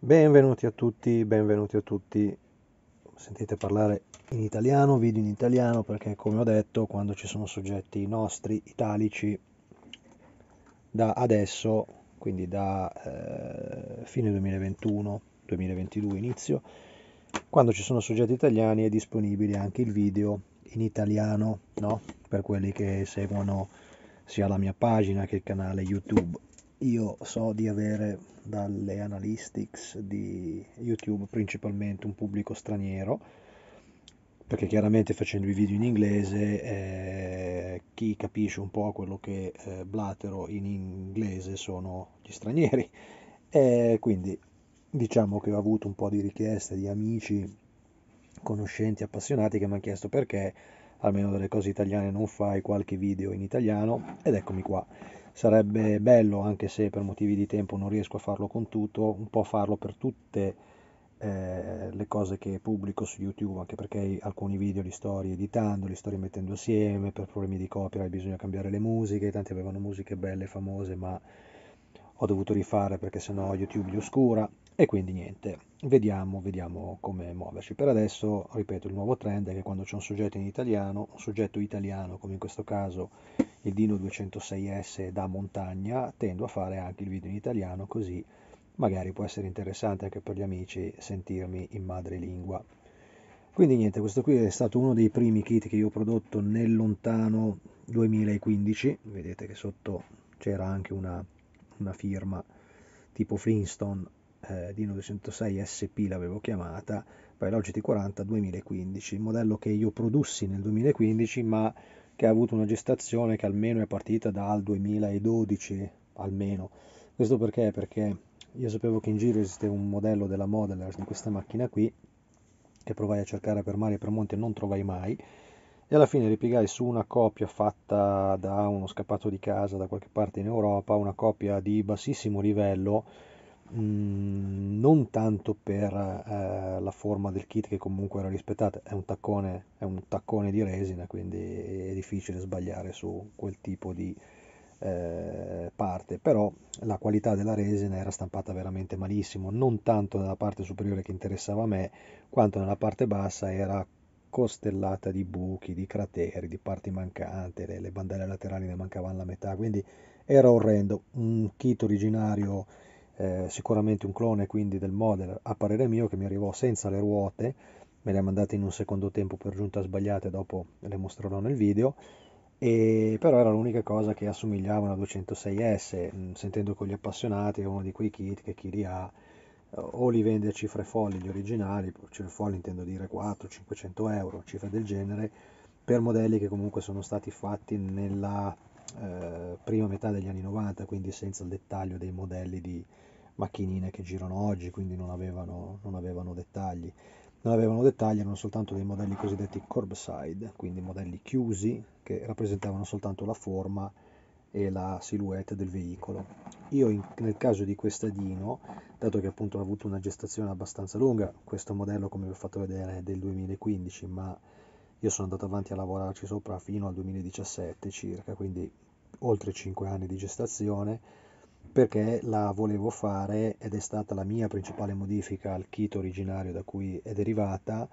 Benvenuti a tutti, benvenuti a tutti. Sentite parlare in italiano, video in italiano, perché come ho detto, quando ci sono soggetti nostri italici, da adesso, quindi da eh, fine 2021, 2022 inizio, quando ci sono soggetti italiani è disponibile anche il video in italiano, no? Per quelli che seguono sia la mia pagina che il canale YouTube. Io so di avere dalle analytics di YouTube principalmente un pubblico straniero, perché chiaramente facendo i video in inglese eh, chi capisce un po' quello che eh, blatero in inglese sono gli stranieri. E quindi diciamo che ho avuto un po' di richieste di amici, conoscenti, appassionati che mi hanno chiesto perché almeno delle cose italiane non fai qualche video in italiano ed eccomi qua sarebbe bello, anche se per motivi di tempo non riesco a farlo con tutto, un po' farlo per tutte eh, le cose che pubblico su YouTube, anche perché alcuni video li sto rieditando, li sto rimettendo assieme, per problemi di copyright bisogna cambiare le musiche, tanti avevano musiche belle, famose, ma ho dovuto rifare perché sennò YouTube li oscura e quindi niente, vediamo, vediamo come muoverci. Per adesso, ripeto, il nuovo trend è che quando c'è un soggetto in italiano, un soggetto italiano, come in questo caso il Dino 206S da montagna, tendo a fare anche il video in italiano, così magari può essere interessante anche per gli amici sentirmi in madrelingua. Quindi niente, questo qui è stato uno dei primi kit che io ho prodotto nel lontano 2015, vedete che sotto c'era anche una, una firma tipo Flintstone eh, Dino 206 SP l'avevo chiamata, poi la 40 2015, modello che io produssi nel 2015 ma che ha avuto una gestazione che almeno è partita dal 2012, almeno. Questo perché? Perché io sapevo che in giro esisteva un modello della Modeler di questa macchina qui, che provai a cercare per mare e per monte e non trovai mai, e alla fine ripiegai su una copia fatta da uno scappato di casa da qualche parte in Europa, una copia di bassissimo livello, Mm, non tanto per eh, la forma del kit che comunque era rispettata, è un, taccone, è un taccone, di resina, quindi è difficile sbagliare su quel tipo di eh, parte, però la qualità della resina era stampata veramente malissimo, non tanto nella parte superiore che interessava a me, quanto nella parte bassa era costellata di buchi, di crateri, di parti mancanti, le, le bandelle laterali ne mancavano la metà, quindi era orrendo, un kit originario eh, sicuramente un clone quindi del model a parere mio che mi arrivò senza le ruote, me le ha mandate in un secondo tempo per giunta sbagliate, dopo le mostrerò nel video, e però era l'unica cosa che assomigliava a una 206S, mm, sentendo con gli appassionati è uno di quei kit che chi li ha o li vende a cifre folli gli originali, cifre folli intendo dire 400-500 euro, cifre del genere, per modelli che comunque sono stati fatti nella eh, prima metà degli anni 90, quindi senza il dettaglio dei modelli di, macchinine che girano oggi, quindi non avevano, non avevano dettagli. Non avevano dettagli, erano soltanto dei modelli cosiddetti curbside, quindi modelli chiusi che rappresentavano soltanto la forma e la silhouette del veicolo. Io in, nel caso di questa Dino, dato che appunto ha avuto una gestazione abbastanza lunga, questo modello come vi ho fatto vedere è del 2015, ma io sono andato avanti a lavorarci sopra fino al 2017 circa, quindi oltre 5 anni di gestazione, perché la volevo fare ed è stata la mia principale modifica al kit originario da cui è derivata,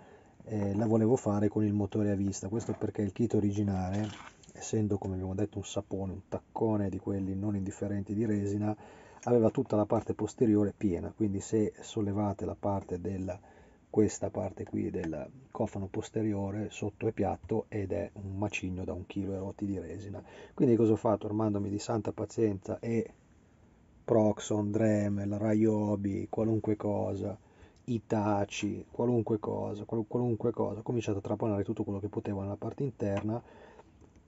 eh, la volevo fare con il motore a vista, questo perché il kit originale, essendo come abbiamo detto un sapone, un taccone di quelli non indifferenti di resina, aveva tutta la parte posteriore piena, quindi se sollevate la parte della questa parte qui del cofano posteriore sotto è piatto ed è un macigno da un chilo e rotti di resina. Quindi cosa ho fatto? Armandomi di santa pazienza e Proxon, Dremel, Rayobi, qualunque cosa, Itachi, qualunque cosa, qualunque cosa, ho cominciato a trapanare tutto quello che potevo nella parte interna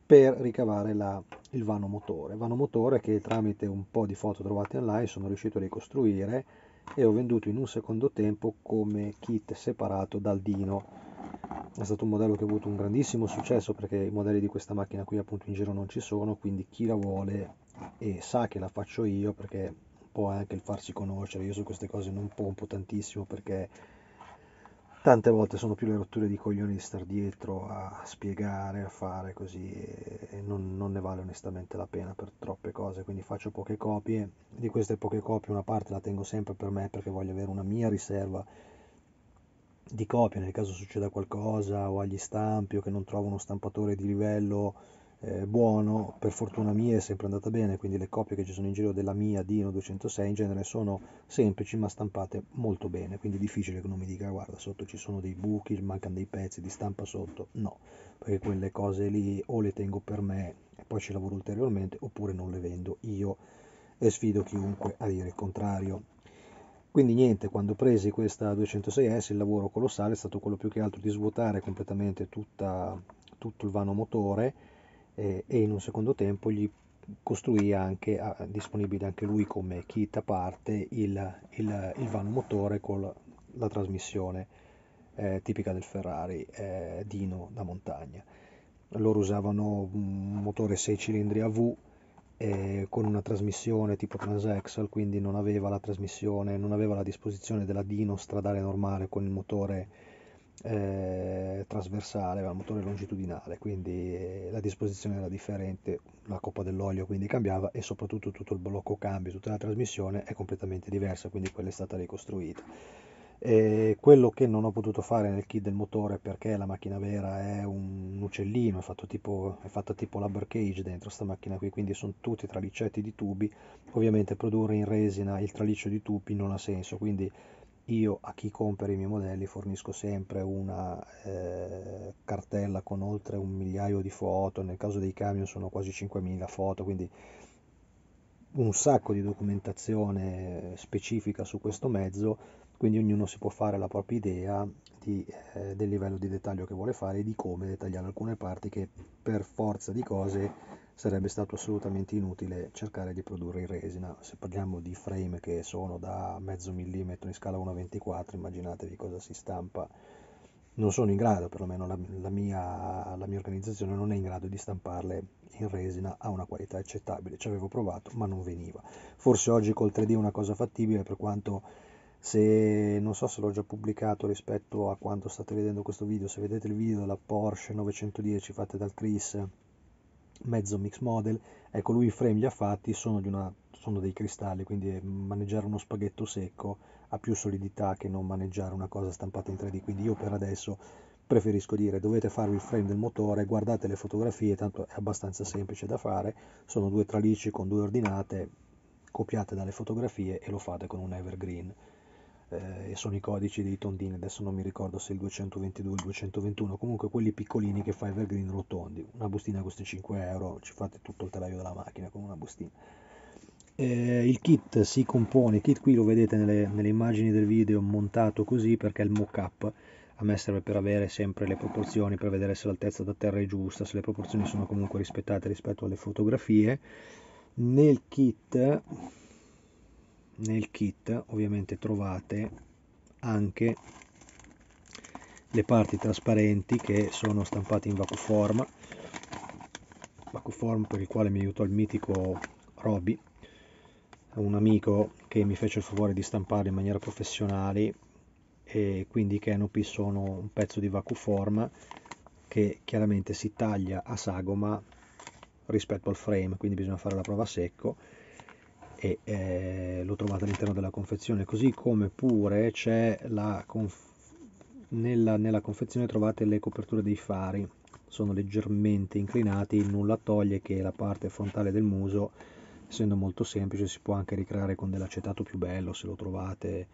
per ricavare la, il vano motore. Vano motore che tramite un po' di foto trovate online sono riuscito a ricostruire e ho venduto in un secondo tempo come kit separato dal Dino. È stato un modello che ha avuto un grandissimo successo perché i modelli di questa macchina qui appunto in giro non ci sono, quindi chi la vuole e sa che la faccio io perché può anche il farsi conoscere, io su queste cose non pompo tantissimo perché tante volte sono più le rotture di coglioni di star dietro a spiegare, a fare così e non, non ne vale onestamente la pena per troppe cose, quindi faccio poche copie, di queste poche copie una parte la tengo sempre per me perché voglio avere una mia riserva di copie nel caso succeda qualcosa o agli stampi o che non trovo uno stampatore di livello eh, buono, per fortuna mia è sempre andata bene, quindi le copie che ci sono in giro della mia Dino 206 in genere sono semplici ma stampate molto bene, quindi è difficile che non mi dica guarda sotto ci sono dei buchi, mancano dei pezzi di stampa sotto, no, perché quelle cose lì o le tengo per me e poi ci lavoro ulteriormente oppure non le vendo io e sfido chiunque a dire il contrario. Quindi niente, quando presi questa 206S il lavoro colossale è stato quello più che altro di svuotare completamente tutta, tutto il vano motore eh, e in un secondo tempo gli costruì anche, ah, disponibile anche lui come kit a parte, il, il, il vano motore con la, la trasmissione eh, tipica del Ferrari eh, Dino da montagna. Loro usavano un motore 6 cilindri a V eh, con una trasmissione tipo Transaxle, quindi non aveva la trasmissione, non aveva la disposizione della Dino stradale normale con il motore eh, trasversale, aveva un motore longitudinale, quindi eh, la disposizione era differente, la coppa dell'olio quindi cambiava e soprattutto tutto il blocco cambio, tutta la trasmissione è completamente diversa, quindi quella è stata ricostruita. E quello che non ho potuto fare nel kit del motore perché la macchina vera è un uccellino, è, tipo, è fatta tipo rubber cage dentro sta macchina qui, quindi sono tutti tralicetti di tubi, ovviamente produrre in resina il traliccio di tubi non ha senso, quindi io a chi compra i miei modelli fornisco sempre una eh, cartella con oltre un migliaio di foto, nel caso dei camion sono quasi 5.000 foto, quindi un sacco di documentazione eh, specifica su questo mezzo quindi ognuno si può fare la propria idea di, eh, del livello di dettaglio che vuole fare e di come dettagliare alcune parti che per forza di cose sarebbe stato assolutamente inutile cercare di produrre in resina se parliamo di frame che sono da mezzo millimetro in scala 1.24 immaginatevi cosa si stampa non sono in grado, perlomeno la, la, mia, la mia organizzazione non è in grado di stamparle in resina a una qualità accettabile, ci avevo provato ma non veniva. Forse oggi col 3D è una cosa fattibile per quanto se non so se l'ho già pubblicato rispetto a quando state vedendo questo video se vedete il video della Porsche 910 fatta dal Chris mezzo mix model ecco lui i frame li ha fatti sono, una, sono dei cristalli quindi maneggiare uno spaghetto secco ha più solidità che non maneggiare una cosa stampata in 3D quindi io per adesso preferisco dire dovete farvi il frame del motore guardate le fotografie tanto è abbastanza semplice da fare sono due tralicci con due ordinate copiate dalle fotografie e lo fate con un evergreen eh, sono i codici dei tondini, adesso non mi ricordo se il 222 o il 221, comunque quelli piccolini che fa Evergreen rotondi, una bustina costa 5 euro, ci fate tutto il telaio della macchina con una bustina. Eh, il kit si compone, il kit qui lo vedete nelle, nelle immagini del video montato così perché è il mock-up, a me serve per avere sempre le proporzioni, per vedere se l'altezza da terra è giusta, se le proporzioni sono comunque rispettate rispetto alle fotografie. Nel kit nel kit ovviamente trovate anche le parti trasparenti che sono stampate in vacuform vacuform per il quale mi aiutò il mitico Roby un amico che mi fece il favore di stamparle in maniera professionale e quindi i canopy sono un pezzo di vacuform che chiaramente si taglia a sagoma rispetto al frame quindi bisogna fare la prova a secco e eh, lo trovate all'interno della confezione così come pure c'è la conf- nella, nella confezione trovate le coperture dei fari sono leggermente inclinati nulla toglie che la parte frontale del muso essendo molto semplice si può anche ricreare con dell'acetato più bello se lo trovate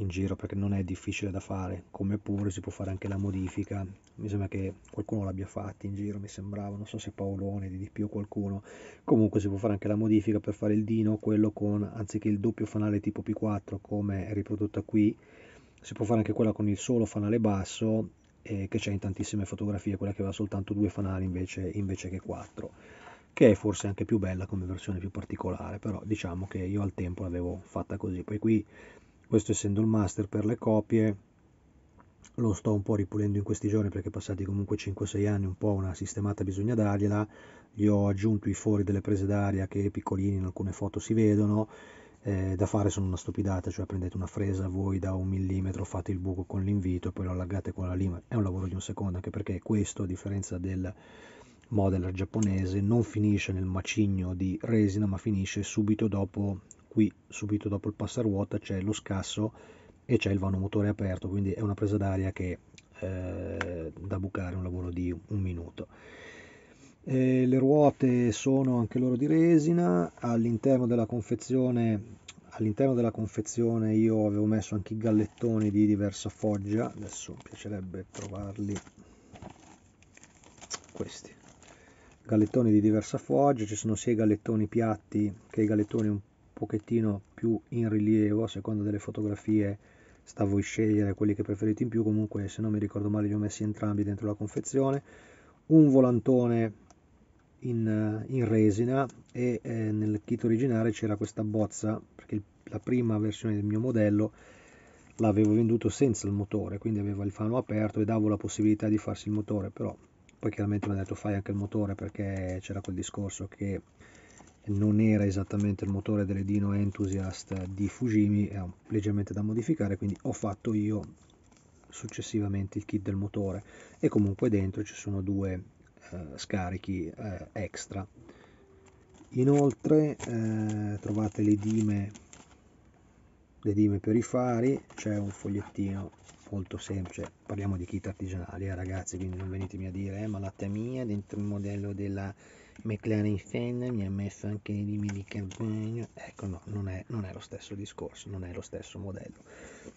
in giro perché non è difficile da fare, come pure si può fare anche la modifica, mi sembra che qualcuno l'abbia fatta in giro, mi sembrava, non so se Paolone, di di più qualcuno, comunque si può fare anche la modifica per fare il dino, quello con, anziché il doppio fanale tipo P4 come è riprodotta qui, si può fare anche quella con il solo fanale basso eh, che c'è in tantissime fotografie, quella che aveva soltanto due fanali invece, invece che quattro che è forse anche più bella come versione più particolare, però diciamo che io al tempo l'avevo fatta così. Poi qui questo essendo il master per le copie lo sto un po' ripulendo in questi giorni perché passati comunque 5-6 anni un po' una sistemata bisogna dargliela gli ho aggiunto i fori delle prese d'aria che piccolini in alcune foto si vedono eh, da fare sono una stupidata cioè prendete una fresa voi da un millimetro fate il buco con l'invito poi lo allargate con la lima è un lavoro di un secondo anche perché questo a differenza del modeller giapponese non finisce nel macigno di resina ma finisce subito dopo qui subito dopo il passaruota c'è lo scasso e c'è il vano motore aperto, quindi è una presa d'aria che eh, da bucare un lavoro di un minuto. Eh, le ruote sono anche loro di resina, all'interno della confezione all'interno della confezione io avevo messo anche i gallettoni di diversa foggia adesso mi piacerebbe trovarli questi gallettoni di diversa foggia ci sono sia i gallettoni piatti che i gallettoni un pochettino più in rilievo, a seconda delle fotografie sta a voi scegliere quelli che preferite in più, comunque se non mi ricordo male li ho messi entrambi dentro la confezione, un volantone in, in resina e eh, nel kit originale c'era questa bozza, perché la prima versione del mio modello l'avevo venduto senza il motore, quindi aveva il fano aperto e davo la possibilità di farsi il motore, però poi chiaramente mi ha detto fai anche il motore perché c'era quel discorso che non era esattamente il motore delle Dino Enthusiast di Fujimi, era leggermente da modificare, quindi ho fatto io successivamente il kit del motore e comunque dentro ci sono due eh, scarichi eh, extra. Inoltre eh, trovate le dime, le dime per i fari, c'è un fogliettino molto semplice, parliamo di kit artigianali eh, ragazzi, quindi non venitemi a dire eh, ma la mia dentro il modello della McLaren Senna mi ha messo anche i limi di carbonio ecco no, non è, non è, lo stesso discorso non è lo stesso modello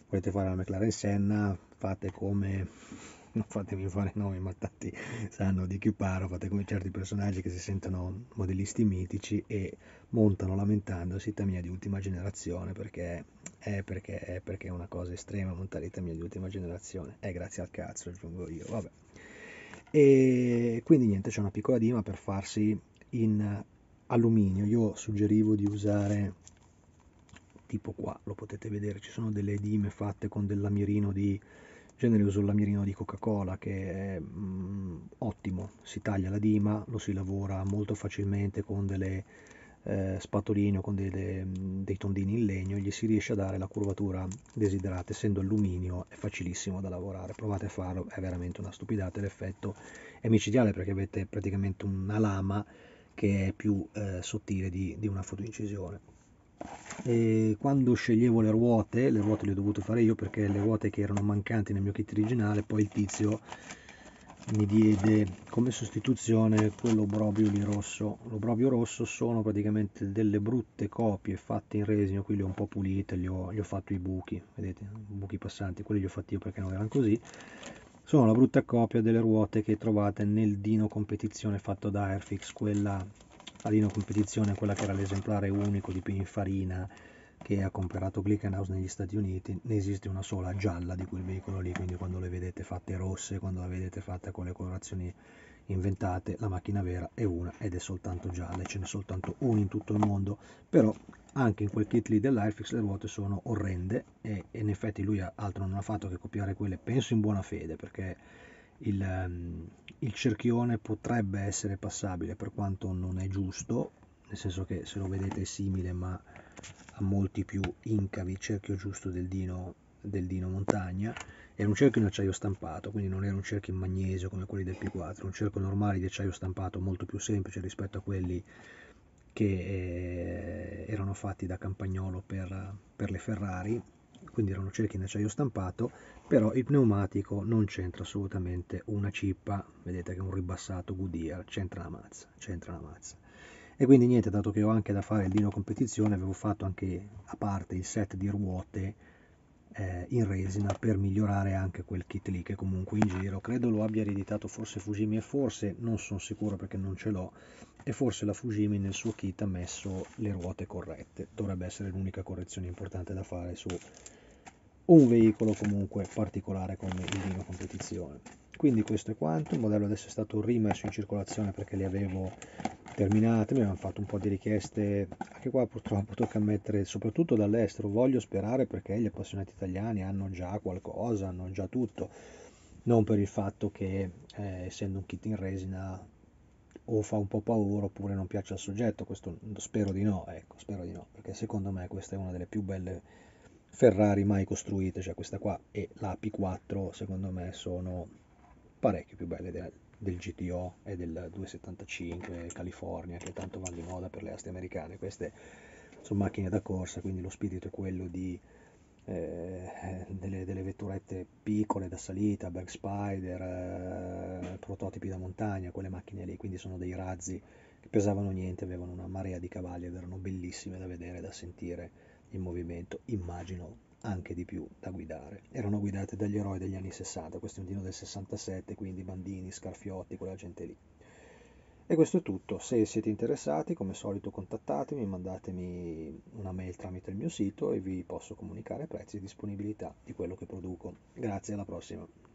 volete fare la McLaren Senna fate come non fatemi fare nomi ma tanti sanno di chi parlo fate come certi personaggi che si sentono modellisti mitici e montano lamentandosi Itamia di ultima generazione perché è perché è perché è una cosa estrema montare Itamia di ultima generazione è grazie al cazzo aggiungo io vabbè e quindi niente c'è una piccola dima per farsi in alluminio io suggerivo di usare tipo qua lo potete vedere ci sono delle dime fatte con del lamirino di genere uso il lamirino di coca cola che è mm, ottimo si taglia la dima lo si lavora molto facilmente con delle eh, spatolini o con delle, dei tondini in legno gli si riesce a dare la curvatura desiderata essendo alluminio è facilissimo da lavorare provate a farlo è veramente una stupidata l'effetto è micidiale perché avete praticamente una lama che è più eh, sottile di, di una fotoincisione e quando sceglievo le ruote, le ruote le ho dovute fare io perché le ruote che erano mancanti nel mio kit originale, poi il tizio mi diede come sostituzione quell'obrobio lì rosso. L'obrobio rosso sono praticamente delle brutte copie fatte in resino, qui le ho un po' pulite, gli ho, gli ho fatto i buchi, vedete, buchi passanti, quelli li ho fatti io perché non erano così. Sono la brutta copia delle ruote che trovate nel Dino Competizione fatto da Airfix, quella la Dino Competizione, quella che era l'esemplare unico di Pininfarina, che ha comprato Glickenhaus negli Stati Uniti, ne esiste una sola gialla di quel veicolo lì, quindi quando le vedete fatte rosse, quando la vedete fatta con le colorazioni inventate, la macchina vera è una ed è soltanto gialla, e ce n'è soltanto una in tutto il mondo, però anche in quel kit lì dell'Airfix le ruote sono orrende e, in effetti lui altro non ha fatto che copiare quelle, penso in buona fede, perché il, ehm, il cerchione potrebbe essere passabile per quanto non è giusto, nel senso che se lo vedete è simile ma ha molti più incavi il cerchio giusto del dino, del dino montagna, era un cerchio in acciaio stampato, quindi non era un cerchio in magnesio come quelli del P4, un cerchio normale di acciaio stampato molto più semplice rispetto a quelli che eh, erano fatti da campagnolo per, per le Ferrari, quindi erano cerchi in acciaio stampato, però il pneumatico non c'entra assolutamente una cippa, vedete che è un ribassato Goodyear, c'entra la mazza, c'entra la mazza e quindi niente dato che ho anche da fare il dino competizione avevo fatto anche a parte il set di ruote eh, in resina per migliorare anche quel kit lì che comunque in giro credo lo abbia ereditato forse Fujimi e forse non sono sicuro perché non ce l'ho e forse la Fujimi nel suo kit ha messo le ruote corrette dovrebbe essere l'unica correzione importante da fare su un veicolo comunque particolare come il Dino Competizione quindi questo è quanto il modello adesso è stato rimesso in circolazione perché le avevo terminate mi hanno fatto un po' di richieste anche qua purtroppo tocca mettere soprattutto dall'estero voglio sperare perché gli appassionati italiani hanno già qualcosa hanno già tutto non per il fatto che eh, essendo un kit in resina o fa un po' paura oppure non piace al soggetto questo spero di no ecco spero di no perché secondo me questa è una delle più belle Ferrari mai costruite cioè questa qua e la P4 secondo me sono parecchio più belle del, del GTO e del 275 California che tanto vanno di moda per le aste americane. Queste sono macchine da corsa, quindi lo spirito è quello di eh, delle, delle, vetturette piccole da salita, Berg Spider, eh, prototipi da montagna, quelle macchine lì, quindi sono dei razzi che pesavano niente, avevano una marea di cavalli ed erano bellissime da vedere, da sentire in movimento, immagino anche di più da guidare. Erano guidate dagli eroi degli anni 60, questo è un dino del 67, quindi Bandini, Scarfiotti, quella gente lì. E questo è tutto, se siete interessati come solito contattatemi, mandatemi una mail tramite il mio sito e vi posso comunicare prezzi e disponibilità di quello che produco. Grazie, alla prossima!